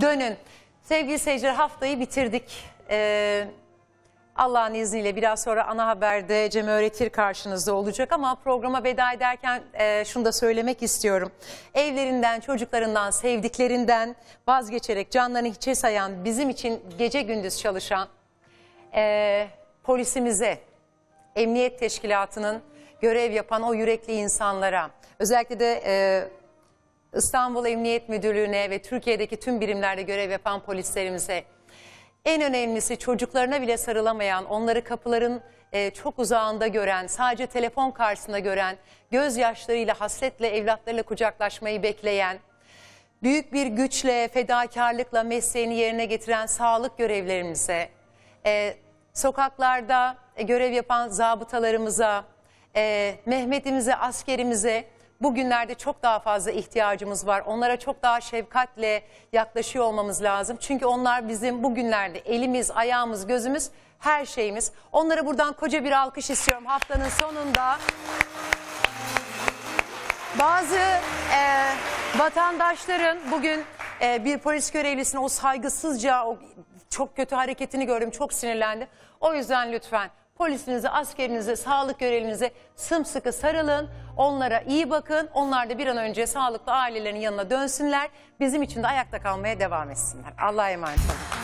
dönün. Sevgili seyirciler haftayı bitirdik. Ee, Allah'ın izniyle biraz sonra ana haberde Cem Öğretir karşınızda olacak ama programa veda ederken e, şunu da söylemek istiyorum. Evlerinden, çocuklarından, sevdiklerinden vazgeçerek canlarını hiçe sayan, bizim için gece gündüz çalışan e, polisimize, emniyet teşkilatının görev yapan o yürekli insanlara, özellikle de... E, İstanbul Emniyet Müdürlüğü'ne ve Türkiye'deki tüm birimlerde görev yapan polislerimize en önemlisi çocuklarına bile sarılamayan, onları kapıların e, çok uzağında gören, sadece telefon karşısında gören, gözyaşlarıyla, hasretle, evlatlarıyla kucaklaşmayı bekleyen, büyük bir güçle, fedakarlıkla mesleğini yerine getiren sağlık görevlerimize, e, sokaklarda e, görev yapan zabıtalarımıza, e, Mehmet'imize, askerimize, bugünlerde çok daha fazla ihtiyacımız var. Onlara çok daha şefkatle yaklaşıyor olmamız lazım. Çünkü onlar bizim bugünlerde elimiz, ayağımız, gözümüz, her şeyimiz. Onlara buradan koca bir alkış istiyorum haftanın sonunda. Bazı e, vatandaşların bugün e, bir polis görevlisine o saygısızca, o çok kötü hareketini gördüm, çok sinirlendi. O yüzden lütfen Polisinize, askerinize, sağlık görevlinize sımsıkı sarılın. Onlara iyi bakın. Onlar da bir an önce sağlıklı ailelerinin yanına dönsünler. Bizim için de ayakta kalmaya devam etsinler. Allah'a emanet olun.